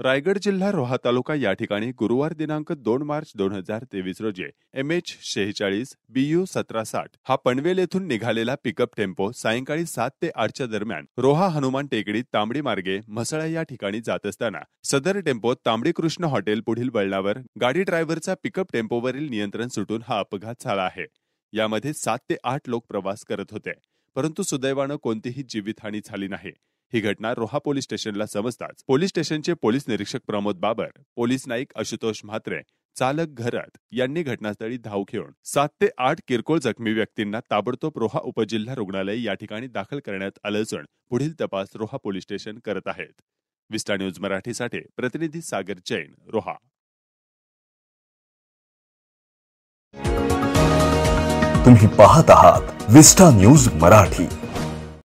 रायगड जिल्हा रोहा तालुका या ठिकाणी गुरुवार दिनांक दोन मार्च दोन हजार तेवीस रोजी एम एच शेहेचाळीस बीयू सतरा साठ हा पनवेल येथून निघालेला पिकअप टेम्पो सायंकाळी सात ते आठच्या दरम्यान रोहा हनुमान टेकडी तांबडी मार्गे म्हसळा या ठिकाणी जात असताना सदर टेम्पो तांबडी कृष्ण हॉटेल पुढील वळणावर गाडी ड्रायव्हरचा पिकअप टेम्पोवरील नियंत्रण सुटून हा अपघात झाला आहे यामध्ये सात ते आठ लोक प्रवास करत होते परंतु सुदैवानं कोणतीही जीवितहानी झाली नाही ही घटना रोहा पोलीस स्टेशनला समजताच पोलीस स्टेशनचे पोलीस निरीक्षक प्रमोद बाबर पोलीस नाईक आशुतोष म्हात्रे चालक घरात यांनी घटनास्थळी धाव घेऊन सात ते आठ किरकोळ जखमी व्यक्तींना ताबडतोब रोहा उपजिल्हा रुग्णालय या ठिकाणी दाखल करण्यात आलं असून पुढील तपास रोहा पोलीस स्टेशन करत आहेत विस्टा न्यूज मराठीसाठी प्रतिनिधी सागर जैन रोहा तुम्ही पाहत आहात विस्टा न्यूज मराठी